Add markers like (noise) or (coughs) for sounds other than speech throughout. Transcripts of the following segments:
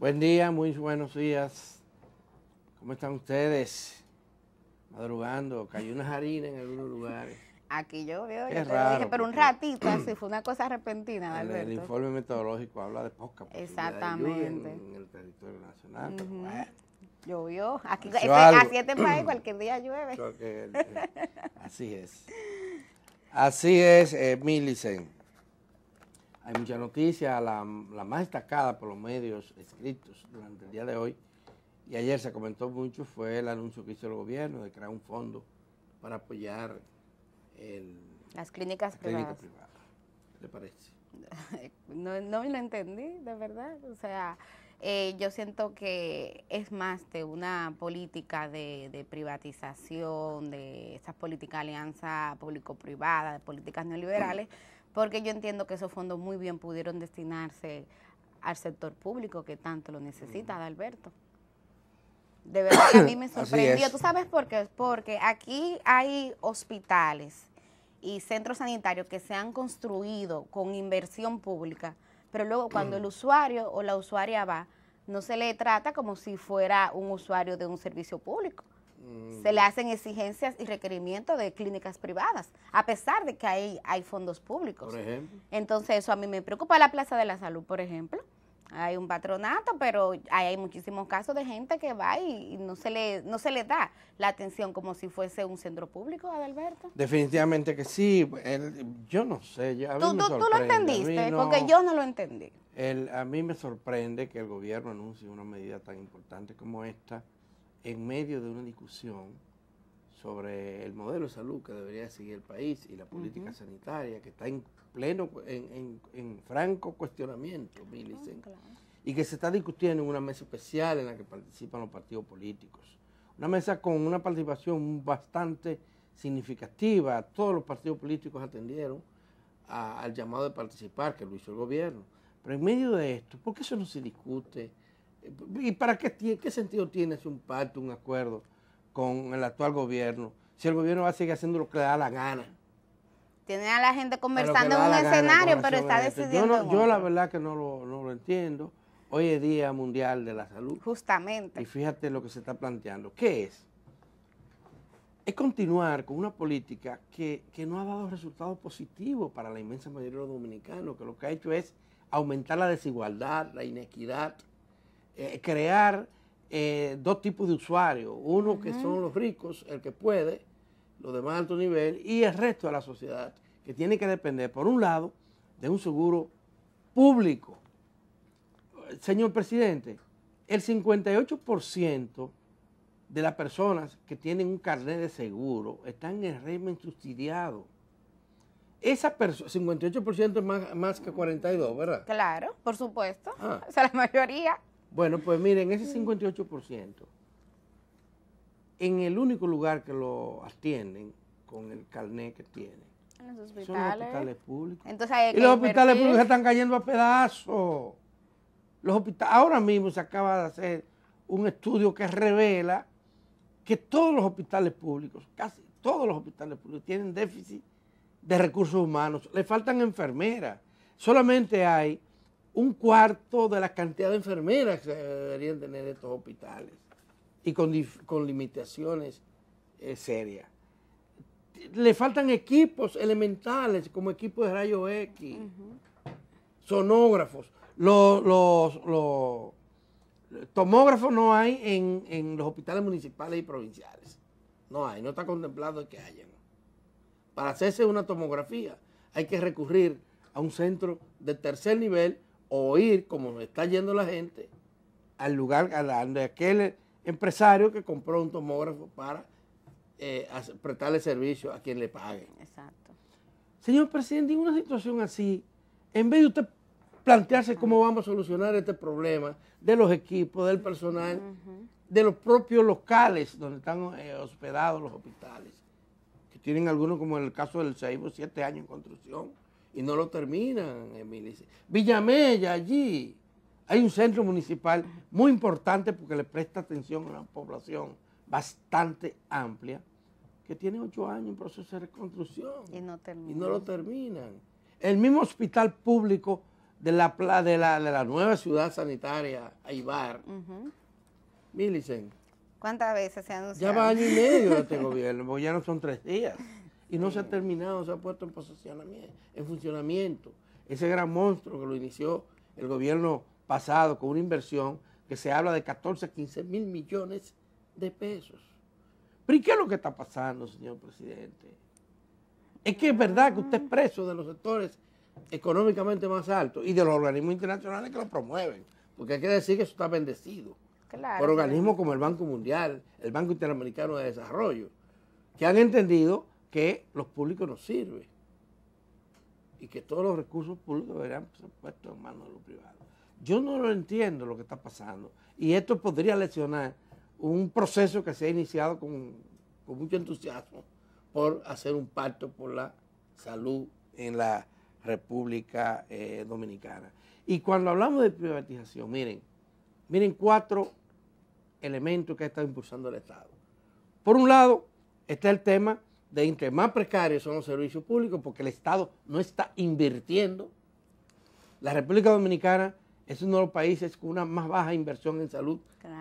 Buen día, muy buenos días. ¿Cómo están ustedes? Madrugando, cayó una harina en algunos lugares. Aquí llovió. yo raro, dije, pero un ratito así, fue una cosa repentina, el, Alberto. El informe meteorológico habla de poca Exactamente. en, el territorio nacional, Llovió, aquí este, siete este cualquier día llueve. Así es. Así es, eh, Millicent. Hay mucha noticia, la, más destacada por los medios escritos durante el día de hoy y ayer se comentó mucho fue el anuncio que hizo el gobierno de crear un fondo para apoyar las clínicas privadas. le parece? (laughs) No, no lo entendí, de verdad. O sea, eh, yo siento que es más de una política de, privatización, de esas políticas de alianza público-privada, de políticas neoliberales porque yo entiendo que esos fondos muy bien pudieron destinarse al sector público que tanto lo necesita, mm. Adalberto. Alberto. De verdad que a mí me (coughs) sorprendió. ¿Tú sabes por qué? Porque aquí hay hospitales y centros sanitarios que se han construido con inversión pública, pero luego cuando el mm. usuario o la usuaria va, no se le trata como si fuera un usuario de un servicio público. Mm. Se le hacen exigencias y requerimientos de clínicas privadas, a pesar de que hay, hay fondos públicos. Entonces eso a mí me preocupa la Plaza de la Salud, por ejemplo. Hay un patronato, pero hay, muchísimos casos de gente que va y, no se le no se le da la atención como si fuese un centro público, Adalberto. Definitivamente que sí. yo no sé. ¿Tú, lo entendiste? porque yo no lo entendí. a mí me sorprende que el gobierno anuncie una medida tan importante como esta en medio de una discusión sobre el modelo de salud que debería seguir el país y la política sanitaria que está en pleno, en, franco cuestionamiento, ah, y que se está discutiendo en una mesa especial en la que participan los partidos políticos. Una mesa con una participación bastante significativa, todos los partidos políticos atendieron al llamado de participar que lo hizo el gobierno. Pero en medio de esto, ¿por qué eso no se discute? ¿Y para qué, tiene, qué sentido tiene ese un pacto, un acuerdo con el actual gobierno? Si el gobierno va a seguir haciendo lo que le da la gana. Tiene a la gente conversando en un escenario, pero está decidiendo. Yo, la verdad que no lo, no lo entiendo. Hoy es Día Mundial de la Salud. Justamente. Y fíjate lo que se está planteando. ¿Qué es? Es continuar con una política que, que no ha dado resultados positivos para la inmensa mayoría de los dominicanos, que lo que ha hecho es aumentar la desigualdad, la inequidad, eh, crear eh, dos tipos de usuarios. Uno que son los ricos, el que puede, los de más alto nivel, y el resto de la sociedad, que tiene que depender, por un lado, de un seguro público. Señor presidente, el 58% de las personas que tienen un carnet de seguro están en el régimen subsidiado. Esa 58% es más, que 42, ¿verdad? Claro, por supuesto. Ah. O sea, la mayoría. Bueno, pues miren, ese 58%, en el único lugar que lo atienden con el carnet que tienen, los hospitales. Son los hospitales públicos. Entonces y los hospitales públicos están cayendo a pedazos. Los hospitales, ahora mismo se acaba de hacer un estudio que revela que todos los hospitales públicos, casi todos los hospitales públicos, tienen déficit de recursos humanos. Le faltan enfermeras. Solamente hay un cuarto de la cantidad de enfermeras que deberían tener estos hospitales y con, limitaciones eh, serias. Le faltan equipos elementales como equipos de rayos X, sonógrafos, los, los, tomógrafos no hay en, en los hospitales municipales y provinciales. No hay, no está contemplado que hayan. Para hacerse una tomografía hay que recurrir a un centro de tercer nivel o ir, como nos está yendo la gente, al lugar, de aquel empresario que compró un tomógrafo para eh, prestarle servicio a quien le pague. Exacto. Señor presidente, en una situación así, en vez de usted plantearse cómo vamos a solucionar este problema de los equipos, del personal, de los propios locales donde están eh, hospedados los hospitales, que tienen algunos, como en el caso del Seibo, siete años en construcción, y no lo terminan, Emilice. Villamella, allí hay un centro municipal muy importante porque le presta atención a una población bastante amplia que tiene ocho años en proceso de reconstrucción y no, y no lo terminan. El mismo hospital público de la, de de la nueva ciudad sanitaria, Aibar, Milicen. ¿Cuántas veces se han Ya va año y medio de este (laughs) gobierno, ya no son tres días y no se ha terminado, se ha puesto en, posicionamiento, en funcionamiento. Ese gran monstruo que lo inició el gobierno pasado con una inversión que se habla de 14, 15 mil millones de pesos. Pero ¿y qué es lo que está pasando, señor presidente? Es que es verdad que usted es preso de los sectores económicamente más altos y de los organismos internacionales que lo promueven, porque hay que decir que eso está bendecido por organismos como el Banco Mundial, el Banco Interamericano de Desarrollo, que han entendido que los públicos no sirven y que todos los recursos públicos deberían ser puestos en manos de los privados. Yo no lo entiendo lo que está pasando y esto podría lesionar un proceso que se ha iniciado con, mucho entusiasmo por hacer un pacto por la salud en la República eh, Dominicana. Y cuando hablamos de privatización, miren, miren cuatro elementos que ha estado impulsando el Estado. Por un lado, está el tema de entre más precarios son los servicios públicos porque el Estado no está invirtiendo. La República Dominicana es uno de los países con una más baja inversión en salud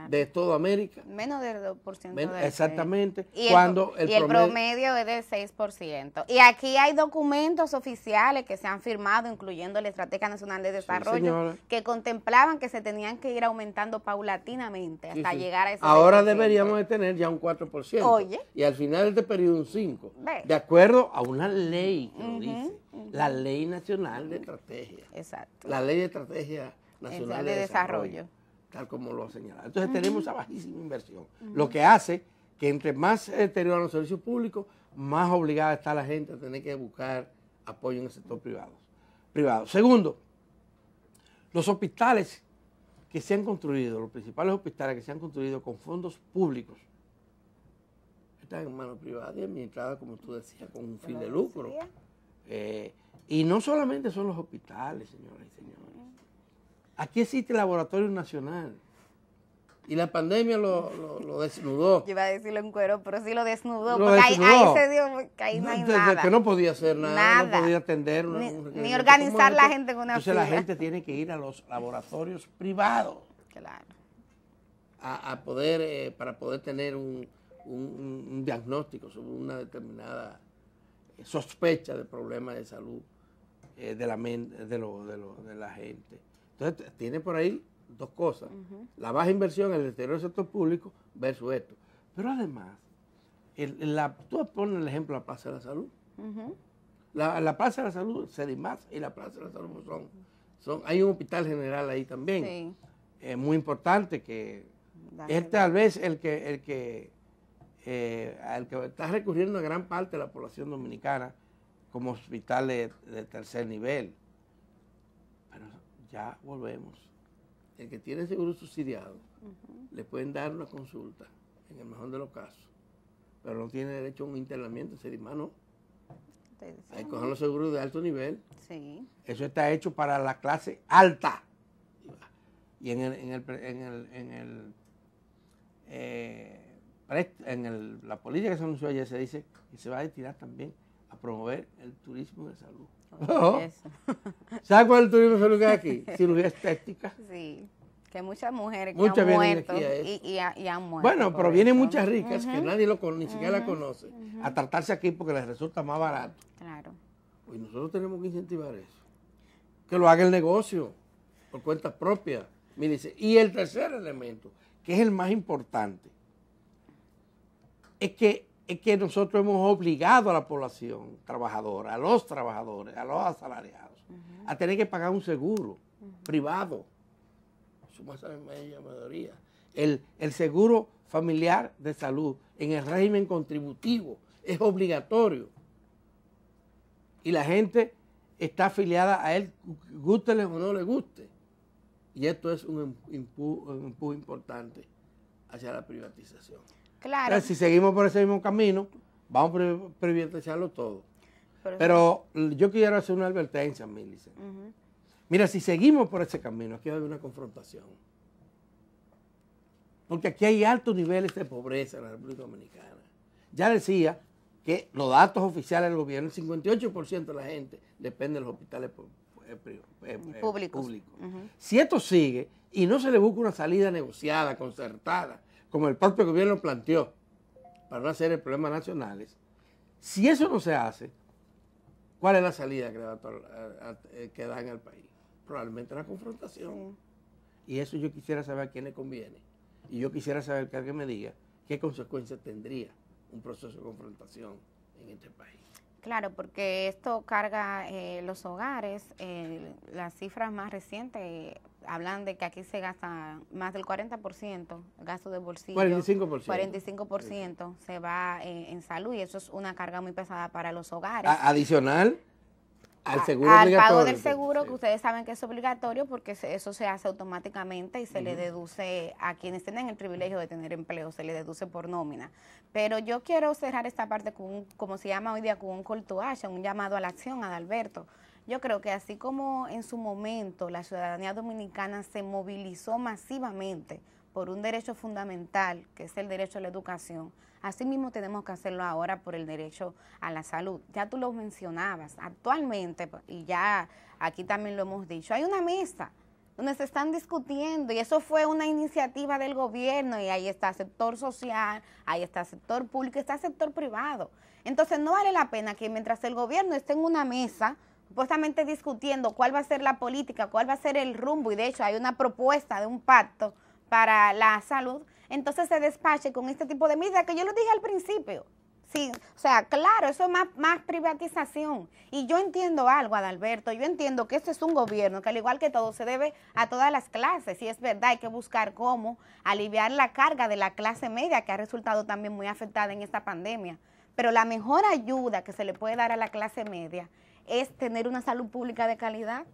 de toda América. Menos del 2%. de exactamente. Y cuando el, promedio, es del 6%. Y aquí hay documentos oficiales que se han firmado, incluyendo la Estrategia Nacional de Desarrollo, que contemplaban que se tenían que ir aumentando paulatinamente hasta llegar a ese Ahora deberíamos de tener ya un 4%. Y al final de este periodo un 5%. De acuerdo a una ley dice. La ley nacional de estrategia. Exacto. La ley de estrategia nacional de, desarrollo tal como lo ha señalado. Entonces tenemos esa bajísima inversión, lo que hace que entre más eh, deterioran los servicios públicos, más obligada está la gente a tener que buscar apoyo en el sector privado. privado. Segundo, los hospitales que se han construido, los principales hospitales que se han construido con fondos públicos, están en manos privadas y administradas, como tú decías, con un fin de lucro. Eh, y no solamente son los hospitales, señoras y señores. Aquí existe el Laboratorio Nacional. Y la pandemia lo, desnudó. Yo iba a decirlo en cuero, pero sí lo desnudó. porque Ahí, ahí, se dio que ahí no, hay nada. Que no podía hacer nada, no podía atender. Ni, ni organizar la gente con una Entonces la gente tiene que ir a los laboratorios privados. Claro. A, poder, eh, para poder tener un, diagnóstico sobre una determinada eh, sospecha de problemas de salud eh, de, de, de la gente. Entonces, tiene por ahí dos cosas. La baja inversión en el exterior del sector público versus esto. Pero además, la, tú pones el ejemplo de la Plaza de la Salud. la, Plaza de la Salud, se más y la Plaza de la Salud son, son hay un hospital general ahí también. Sí. muy importante que es tal vez el que el que eh, que está recurriendo a gran parte de la población dominicana como hospitales de tercer nivel ya volvemos. El que tiene seguro subsidiado, le pueden dar una consulta, en el mejor de los casos, pero no tiene derecho a un internamiento, ser hermano. Hay que coger los seguros de alto nivel. Sí. Eso está hecho para la clase alta. Y en eh, en el, la política que se anunció ayer se dice que se va a destinar también a promover el turismo de salud. ¿Sabes (laughs) ¿Sabes cuál tuvimos en lugar aquí? Cirugía estética. Sí, que muchas mujeres que muchas han muerto y, han muerto. Bueno, pero vienen muchas ricas que nadie lo ni siquiera la conoce a tratarse aquí porque les resulta más barato. Claro. Y pues nosotros tenemos que incentivar eso. Que lo haga el negocio por cuenta propia. Y el tercer elemento, que es el más importante, es que es que nosotros hemos obligado a la población trabajadora, a los trabajadores, a los asalariados, a tener que pagar un seguro privado. -huh. privado, mayoría, el, seguro familiar de salud en el régimen contributivo es obligatorio. Y la gente está afiliada a él, gústele o no le guste. Y esto es un em, empuje importante hacia la privatización. Claro. si seguimos por ese mismo camino, vamos a privilegiarlo todo. Pero yo quiero hacer una advertencia, Milice. Mira, si seguimos por ese camino, aquí va a haber una confrontación. Porque aquí hay altos niveles de pobreza en la República Dominicana. Ya decía que los datos oficiales del gobierno, el 58% de la gente depende de los hospitales eh, eh, eh, públicos. Si esto sigue y no se le busca una salida negociada, concertada, como el propio gobierno planteó, para no hacer problemas nacionales, si eso no se hace, ¿cuál es la salida eh, que, da en el país? Probablemente la confrontación. Y eso yo quisiera saber a quién le conviene. Y yo quisiera saber que alguien me diga qué consecuencias tendría un proceso de confrontación en este país. Claro, porque esto carga eh, los hogares. Eh, las cifras más recientes hablan de que aquí se gasta más del 40%, gasto de bolsillo. 45%. 45% se va eh, en salud y eso es una carga muy pesada para los hogares. adicional al, pago del seguro, que ustedes saben que es obligatorio porque eso se hace automáticamente y se le deduce a quienes tienen el privilegio de tener empleo, se le deduce por nómina. Pero yo quiero cerrar esta parte, con, como se llama hoy día, con un call to un llamado a la acción, Adalberto. Alberto yo creo que así como en su momento la ciudadanía dominicana se movilizó masivamente por un derecho fundamental, que es el derecho a la educación, así mismo tenemos que hacerlo ahora por el derecho a la salud. Ya tú lo mencionabas, actualmente, pues, y ya aquí también lo hemos dicho, hay una mesa donde se están discutiendo y eso fue una iniciativa del gobierno y ahí está sector social, ahí está sector público, está sector privado. Entonces no vale la pena que mientras el gobierno esté en una mesa, supuestamente discutiendo cuál va a ser la política, cuál va a ser el rumbo, y de hecho hay una propuesta de un pacto para la salud, entonces se despache con este tipo de medidas que yo lo dije al principio. Sí, o sea, claro, eso es más, más privatización. Y yo entiendo algo, Adalberto, yo entiendo que esto es un gobierno que al igual que todo se debe a todas las clases, y es verdad, hay que buscar cómo aliviar la carga de la clase media que ha resultado también muy afectada en esta pandemia. Pero la mejor ayuda que se le puede dar a la clase media es tener una salud pública de calidad,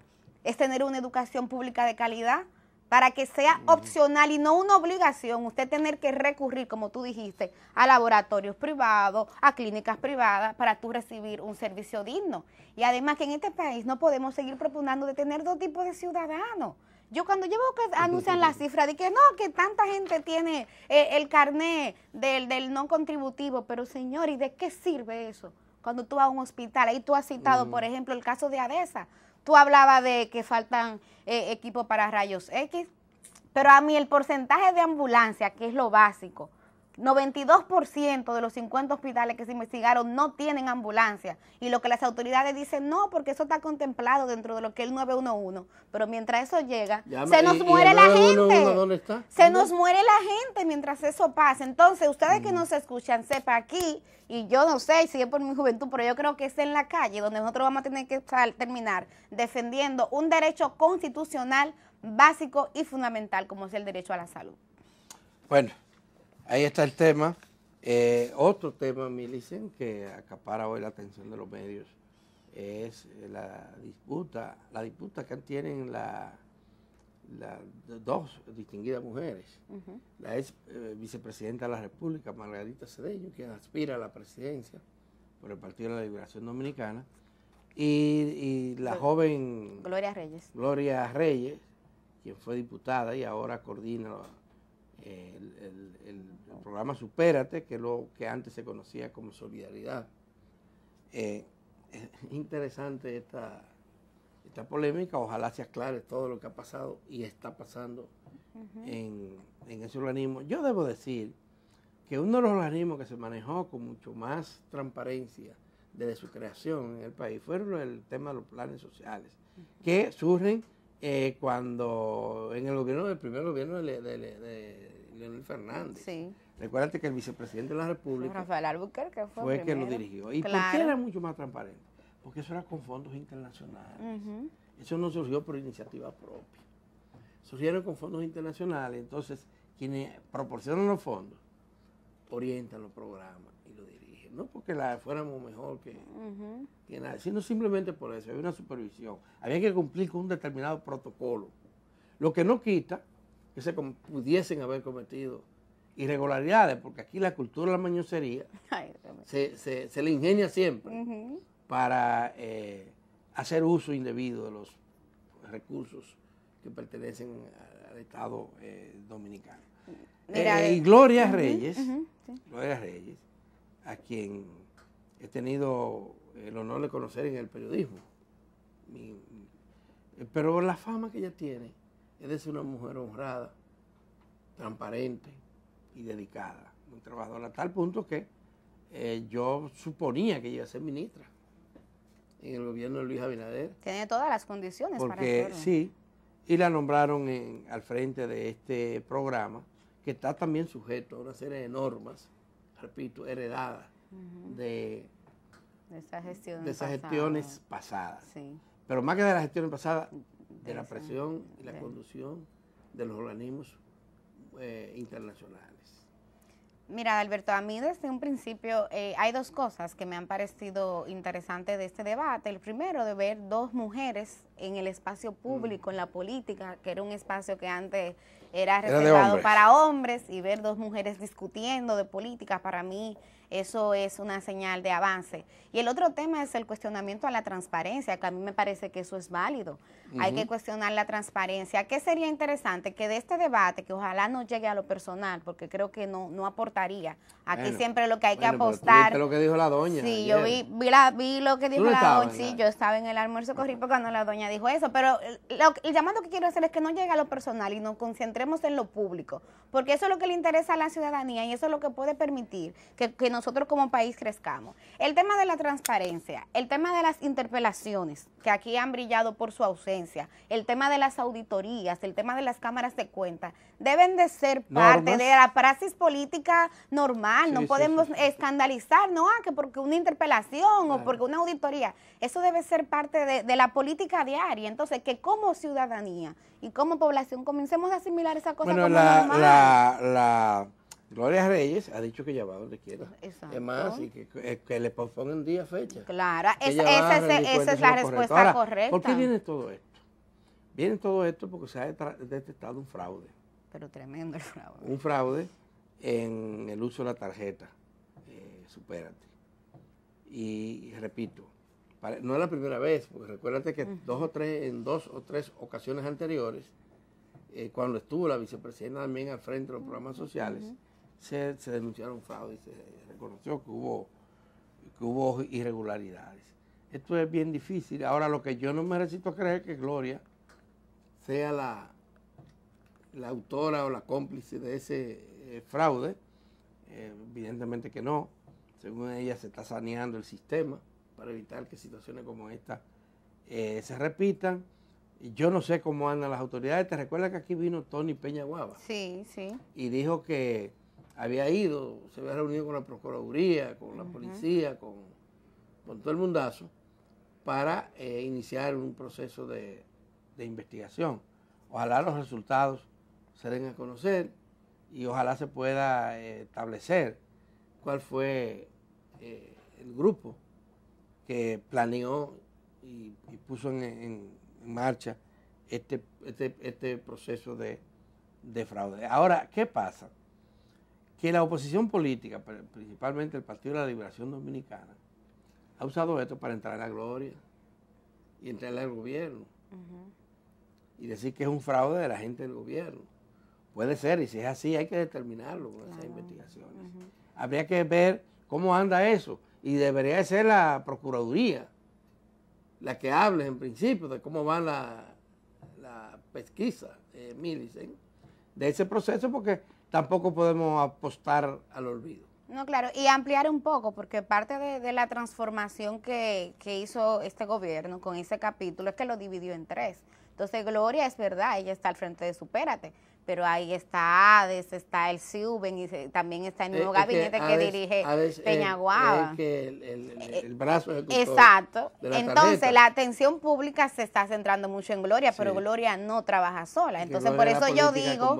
es tener una educación pública de calidad, para que sea opcional y no una obligación usted tener que recurrir, como tú dijiste, a laboratorios privados, a clínicas privadas, para tú recibir un servicio digno. Y además que en este país no podemos seguir proponiendo de tener dos tipos de ciudadanos. Yo cuando llevo que anuncian las cifras de que no, que tanta gente tiene eh, el carné del, del no contributivo, pero señor, ¿y de qué sirve eso? cuando tú vas a un hospital. Ahí tú has citado, por mm. ejemplo, el caso de ADESA. Tú hablabas de que faltan eh, equipos para rayos X, pero a mí el porcentaje de ambulancia, que es lo básico, 92% de los 50 hospitales que se investigaron no tienen ambulancia. Y lo que las autoridades dicen, no, porque eso está contemplado dentro de lo que es el 911. Pero mientras eso llega, se nos muere la gente. Se nos muere la gente mientras eso pasa. Entonces, ustedes que mm. nos escuchan, sepa aquí, y yo no sé si es por mi juventud, pero yo creo que es en la calle donde nosotros vamos a tener que terminar defendiendo un derecho constitucional básico y fundamental como es el derecho a la salud. Bueno. Ahí está el tema. Eh, otro tema, Milicen, que acapara hoy la atención de los medios es la disputa, la disputa que tienen las dos distinguidas mujeres. La ex eh, vicepresidenta de la República, Margarita Cedeño, quien aspira a la presidencia por el Partido de la Liberación Dominicana, y, la joven... Gloria Reyes. Gloria Reyes, quien fue diputada y ahora coordina el, programa Supérate, que lo que antes se conocía como Solidaridad. Eh, es interesante esta, esta polémica, ojalá se aclare todo lo que ha pasado y está pasando en, ese organismo. Yo debo decir que uno de los organismos que se manejó con mucho más transparencia desde su creación en el país fue el tema de los planes sociales, que surgen eh, cuando en el gobierno del primer gobierno de, Leonel Fernández. Sí. que el vicepresidente de la República. fue. el que lo dirigió. ¿Y por qué era mucho más transparente? Porque eso era con fondos internacionales. Eso no surgió por iniciativa propia. Surgieron con fondos internacionales. Entonces, quienes proporcionan los fondos orientan los programas y los dirigen. No porque la fuéramos mejor que, nadie, sino simplemente por eso. Había una supervisión. Había que cumplir con un determinado protocolo. Lo que no quita que se pudiesen haber cometido irregularidades, porque aquí la cultura de la mañosería (laughs) se, le ingenia siempre para eh, hacer uso indebido de los recursos que pertenecen al Estado eh, dominicano. Eh, y Gloria Reyes, Reyes, a quien he tenido el honor de conocer en el periodismo, pero la fama que ella tiene es una mujer honrada, transparente y dedicada, muy trabajadora, a tal punto que eh, yo suponía que iba a ser ministra en el gobierno de Luis Abinader. Tiene todas las condiciones porque, para hacerlo. Sí, y la nombraron al frente de este programa, que está también sujeto a una serie de normas, repito, heredadas de, de, esas gestiones pasadas. Pero más que de las gestiones pasadas, de, la presión y la conducción de los organismos eh, internacionales. Mira, Alberto, a mí desde un principio eh, hay dos cosas que me han parecido interesantes de este debate. El primero, de ver dos mujeres en el espacio público, mm. en la política, que era un espacio que antes era reservado para hombres y ver dos mujeres discutiendo de política, para mí eso es una señal de avance. Y el otro tema es el cuestionamiento a la transparencia, que a mí me parece que eso es válido. Hay que cuestionar la transparencia. ¿Qué sería interesante? Que de este debate, que ojalá no llegue a lo personal, porque creo que no, no aportaría. Aquí siempre lo que hay que apostar. lo que dijo la doña. Sí, yo vi, lo que dijo la doña. Sí, yo estaba en el almuerzo, corrí cuando la doña dijo eso. Pero lo, el llamado que quiero hacer es que no llegue a lo personal y no concentre en lo público, porque eso es lo que le interesa a la ciudadanía y eso es lo que puede permitir que, nosotros como país crezcamos. El tema de la transparencia, el tema de las interpelaciones, que aquí han brillado por su ausencia, el tema de las auditorías, el tema de las cámaras de cuenta, deben de ser parte de la praxis política normal, no podemos escandalizar, no, ah, que porque una interpelación o porque una auditoría, eso debe ser parte de la política diaria, entonces que como ciudadanía y como población comencemos a asimilar bueno, la, Gloria Reyes ha dicho que ya va donde quiera. Exacto. y que, le pospongan día, fecha. Claro, esa, es la respuesta correcta. ¿Por qué viene todo esto? Viene todo esto porque se ha detectado un fraude. Pero tremendo el fraude. Un fraude en el uso de la tarjeta. Eh, Y, repito, no es la primera vez, porque recuérdate que dos o tres, en dos o tres ocasiones anteriores eh, cuando estuvo la vicepresidenta también al frente de los programas sociales, se, denunciaron fraudes y se reconoció que hubo, hubo irregularidades. Esto es bien difícil. Ahora, lo que yo no me resisto a creer que Gloria sea la, la autora o la cómplice de ese eh, fraude, eh, evidentemente que no. Según ella, se está saneando el sistema para evitar que situaciones como esta se repitan. Yo no sé cómo andan las autoridades. Te recuerdas que aquí vino Tony Peña Guava. Sí, sí. Y dijo que había ido, se había reunido con la Procuraduría, con la policía, con, con, todo el mundazo, para eh, iniciar un proceso de, investigación. Ojalá los resultados se den a conocer y ojalá se pueda eh, establecer cuál fue eh, el grupo que planeó y, puso en en marcha este, este, este proceso de, fraude. Ahora, ¿qué pasa? Que la oposición política, principalmente el Partido de la Liberación Dominicana, ha usado esto para entrar a la gloria y entrar al gobierno. Y decir que es un fraude de la gente del gobierno. Puede ser, y si es así, hay que determinarlo con esas investigaciones. Habría que ver cómo anda eso. Y debería ser la Procuraduría la que hable en principio de cómo va la, pesquisa, eh, Millicent, ¿eh? de ese proceso, porque tampoco podemos apostar al olvido. No, claro, y ampliar un poco, porque parte de, la transformación que, que, hizo este gobierno con ese capítulo es que lo dividió en tres. Entonces, Gloria es verdad, ella está al frente de Supérate, pero ahí está Hades, está el Suben y también está el nuevo eh, gabinete que, dirige Peñaguaba. el, brazo Exacto. Entonces la atención pública se está centrando mucho en Gloria, pero Gloria no trabaja sola. Entonces por eso yo digo...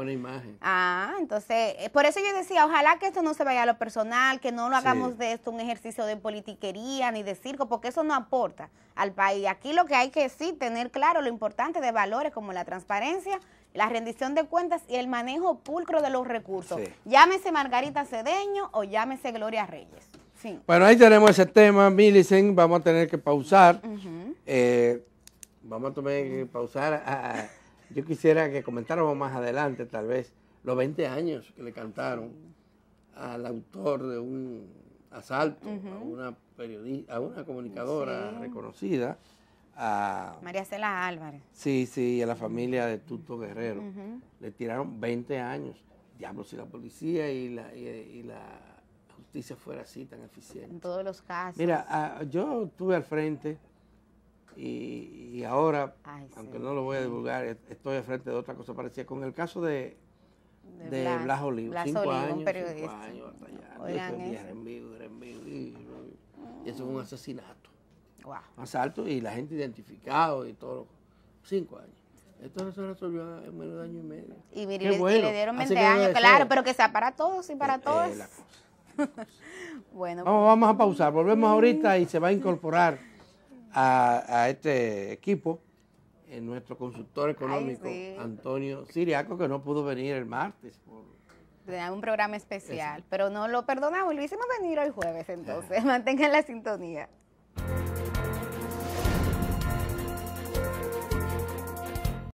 Ah, entonces, eh, por eso yo decía, ojalá que esto no se vaya a lo personal, que no lo hagamos de esto un ejercicio de politiquería ni de circo, porque eso no aporta al país. Aquí lo que hay que sí tener claro lo importante de valores como la transparencia la rendición de cuentas y el manejo pulcro de los recursos. Llámese Margarita Cedeño o llámese Gloria Reyes. Sí. Bueno, ahí tenemos ese tema, Millicent. Vamos a tener que pausar. Eh, vamos a tener que pausar. yo quisiera que comentáramos más adelante, tal vez, los 20 años que le cantaron al autor de un asalto a una periodista, a una comunicadora reconocida. María Cela Álvarez. Sí, sí, a la familia de Tuto Guerrero. Le tiraron 20 años. Diablo, si la policía y la, justicia fuera así tan eficiente. En todos los casos. Mira, yo estuve al frente y, ahora, aunque no lo voy a divulgar, e, estoy al frente de otra cosa parecida. Con el caso de, Blas, Blas Olivo, periodista. y, eso es un asesinato más alto y la gente identificado y todo. Cinco años. Esto se resolvió en menos de año y medio. Y, le, le dieron 20 años, claro, pero que sea para todos y eh, para eh, todos. (laughs) bueno. Vamos, a pausar. Volvemos ahorita y se va a incorporar a, este equipo en eh, nuestro consultor económico, Antonio Siriaco, que no pudo venir el martes por un programa especial, pero no lo perdona lo hicimos venir hoy jueves, entonces mantengan la sintonía.